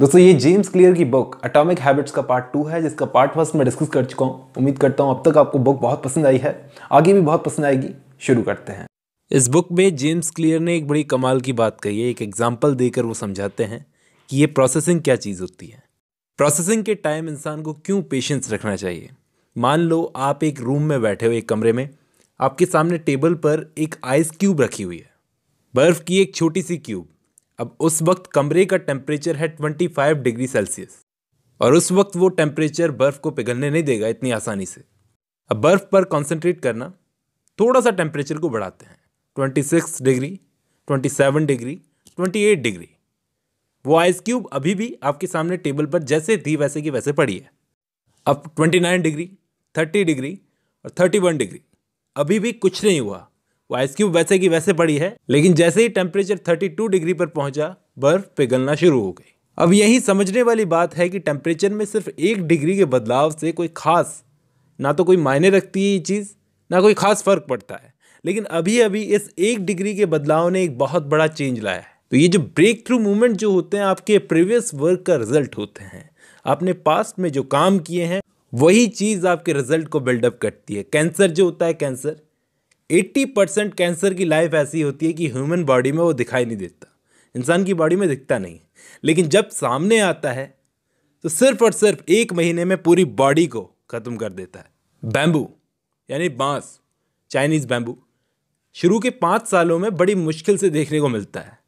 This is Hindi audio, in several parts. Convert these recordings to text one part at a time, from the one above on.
दोस्तों ये जेम्स क्लियर की बुक अटोमिक हैबिट्स का पार्ट टू है जिसका पार्ट फर्स्ट मैं डिस्कस कर चुका हूँ उम्मीद करता हूँ अब तक आपको बुक बहुत पसंद आई है आगे भी बहुत पसंद आएगी शुरू करते हैं इस बुक में जेम्स क्लियर ने एक बड़ी कमाल की बात कही है एक एग्जाम्पल देकर वो समझाते हैं कि ये प्रोसेसिंग क्या चीज़ होती है प्रोसेसिंग के टाइम इंसान को क्यों पेशेंस रखना चाहिए मान लो आप एक रूम में बैठे हो एक कमरे में आपके सामने टेबल पर एक आइस क्यूब रखी हुई है बर्फ़ की एक छोटी सी क्यूब अब उस वक्त कमरे का टेम्परेचर है ट्वेंटी फाइव डिग्री सेल्सियस और उस वक्त वो टेम्परेचर बर्फ़ को पिघलने नहीं देगा इतनी आसानी से अब बर्फ़ पर कॉन्सेंट्रेट करना थोड़ा सा टेम्परेचर को बढ़ाते हैं twenty six degree twenty seven degree twenty eight degree वो आइस क्यूब अभी भी आपके सामने टेबल पर जैसे थी वैसे की वैसे पड़ी है अब twenty nine degree thirty degree और थर्टी वन डिग्री अभी भी कुछ नहीं हुआ वो क्यूब वैसे की वैसे पड़ी है लेकिन जैसे ही टेम्परेचर 32 डिग्री पर पहुंचा बर्फ पिघलना शुरू हो गई अब यही समझने वाली बात है कि टेम्परेचर में सिर्फ एक डिग्री के बदलाव से कोई ख़ास ना तो कोई मायने रखती है ये चीज़ ना कोई ख़ास फ़र्क पड़ता है लेकिन अभी अभी इस एक डिग्री के बदलाव ने एक बहुत बड़ा चेंज लाया है तो ये जो ब्रेक थ्रू मूवमेंट जो होते हैं आपके प्रीवियस वर्क का रिजल्ट होते हैं आपने पास्ट में जो काम किए हैं वही चीज़ आपके रिजल्ट को बिल्डअप करती है कैंसर जो होता है कैंसर एट्टी परसेंट कैंसर की लाइफ ऐसी होती है कि ह्यूमन बॉडी में वो दिखाई नहीं देता इंसान की बॉडी में दिखता नहीं लेकिन जब सामने आता है तो सिर्फ और सिर्फ एक महीने में पूरी बॉडी को ख़त्म कर देता है बैम्बू यानी बांस चाइनीज़ बैम्बू शुरू के पाँच सालों में बड़ी मुश्किल से देखने को मिलता है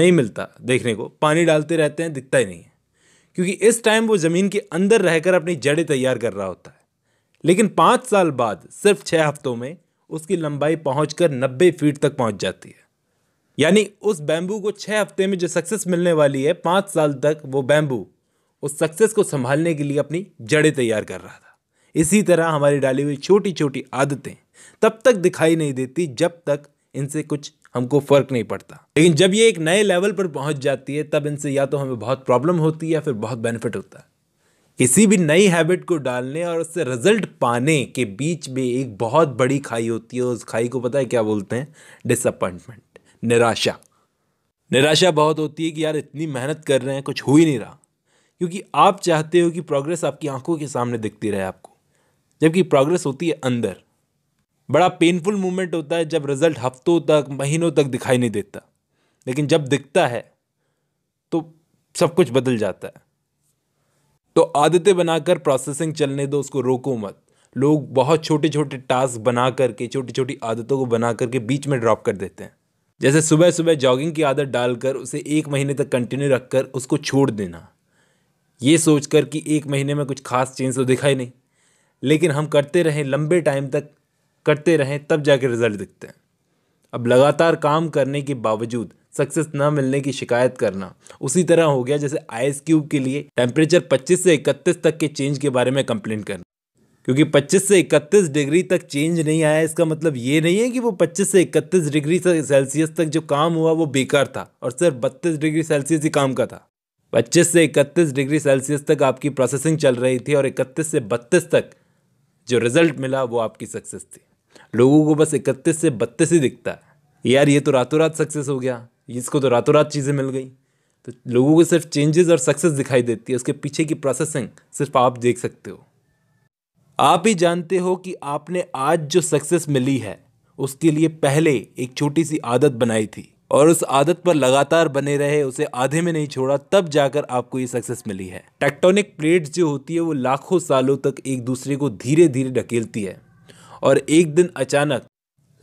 नहीं मिलता देखने को पानी डालते रहते हैं दिखता ही नहीं है क्योंकि इस टाइम वो ज़मीन के अंदर रहकर अपनी जड़ें तैयार कर रहा होता है लेकिन पाँच साल बाद सिर्फ छः हफ्तों में उसकी लंबाई कर नब्बे फीट तक पहुँच जाती है यानी उस बैम्बू को छः हफ्ते में जो सक्सेस मिलने वाली है पाँच साल तक वो बैम्बू उस सक्सेस को संभालने के लिए अपनी जड़ें तैयार कर रहा था इसी तरह हमारी डाली हुई छोटी छोटी आदतें तब तक दिखाई नहीं देती जब तक इनसे कुछ हमको फ़र्क नहीं पड़ता लेकिन जब ये एक नए लेवल पर पहुंच जाती है तब इनसे या तो हमें बहुत प्रॉब्लम होती है या फिर बहुत बेनिफिट होता है किसी भी नई हैबिट को डालने और उससे रिजल्ट पाने के बीच में एक बहुत बड़ी खाई होती है उस खाई को पता है क्या बोलते हैं डिसअपॉइंटमेंट निराशा निराशा बहुत होती है कि यार इतनी मेहनत कर रहे हैं कुछ हो ही नहीं रहा क्योंकि आप चाहते हो कि प्रोग्रेस आपकी आंखों के सामने दिखती रहे आपको जबकि प्रोग्रेस होती है अंदर बड़ा पेनफुल मोमेंट होता है जब रिजल्ट हफ्तों तक महीनों तक दिखाई नहीं देता लेकिन जब दिखता है तो सब कुछ बदल जाता है तो आदतें बनाकर प्रोसेसिंग चलने दो उसको रोको मत लोग बहुत छोटे छोटे टास्क बना करके छोटी छोटी आदतों को बना करके बीच में ड्रॉप कर देते हैं जैसे सुबह सुबह जॉगिंग की आदत डालकर उसे एक महीने तक कंटिन्यू रखकर उसको छोड़ देना ये सोचकर कि एक महीने में कुछ खास चेंज तो दिखाई नहीं लेकिन हम करते रहें लंबे टाइम तक करते रहें तब जाके रिज़ल्ट दिखते हैं अब लगातार काम करने के बावजूद सक्सेस ना मिलने की शिकायत करना उसी तरह हो गया जैसे आइस क्यूब के लिए टेम्परेचर 25 से 31 तक के चेंज के बारे में कंप्लेंट करना क्योंकि 25 से 31 डिग्री तक चेंज नहीं आया इसका मतलब ये नहीं है कि वो 25 से 31 डिग्री सेल्सियस तक जो काम हुआ वो बेकार था और सिर्फ बत्तीस डिग्री सेल्सियस ही काम का था 25 से 31 डिग्री सेल्सियस तक आपकी प्रोसेसिंग चल रही थी और 31 से 32 तक जो रिजल्ट मिला वो आपकी सक्सेस थी लोगों को बस 31 से 32 ही दिखता है यार ये तो रातों रात सक्सेस हो गया इसको तो रातों रात चीज़ें मिल गई तो लोगों को सिर्फ चेंजेस और सक्सेस दिखाई देती है उसके पीछे की प्रोसेसिंग सिर्फ आप देख सकते हो आप ही जानते हो कि आपने आज जो सक्सेस मिली है उसके लिए पहले एक छोटी सी आदत बनाई थी और उस आदत पर लगातार बने रहे उसे आधे में नहीं छोड़ा तब जाकर आपको ये सक्सेस मिली है टेक्टोनिक प्लेट्स जो होती है वो लाखों सालों तक एक दूसरे को धीरे धीरे ढकेलती है और एक दिन अचानक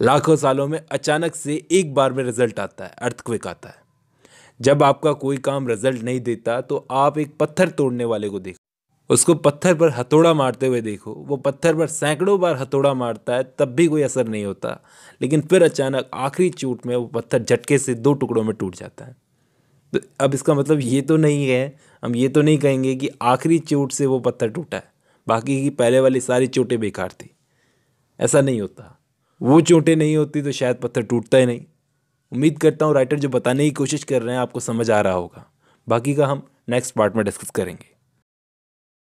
लाखों सालों में अचानक से एक बार में रिजल्ट आता है अर्थक्विक आता है जब आपका कोई काम रिजल्ट नहीं देता तो आप एक पत्थर तोड़ने वाले को देखो उसको पत्थर पर हथौड़ा मारते हुए देखो वो पत्थर पर सैकड़ों बार हथौड़ा मारता है तब भी कोई असर नहीं होता लेकिन फिर अचानक आखिरी चोट में वो पत्थर झटके से दो टुकड़ों में टूट जाता है तो अब इसका मतलब ये तो नहीं है हम ये तो नहीं कहेंगे कि आखिरी चोट से वो पत्थर टूटा है बाकी की पहले वाली सारी चोटें बेकार थी ऐसा नहीं होता वो चोटें नहीं होती तो शायद पत्थर टूटता ही नहीं उम्मीद करता हूँ राइटर जो बताने की कोशिश कर रहे हैं आपको समझ आ रहा होगा बाकी का हम नेक्स्ट पार्ट में डिस्कस करेंगे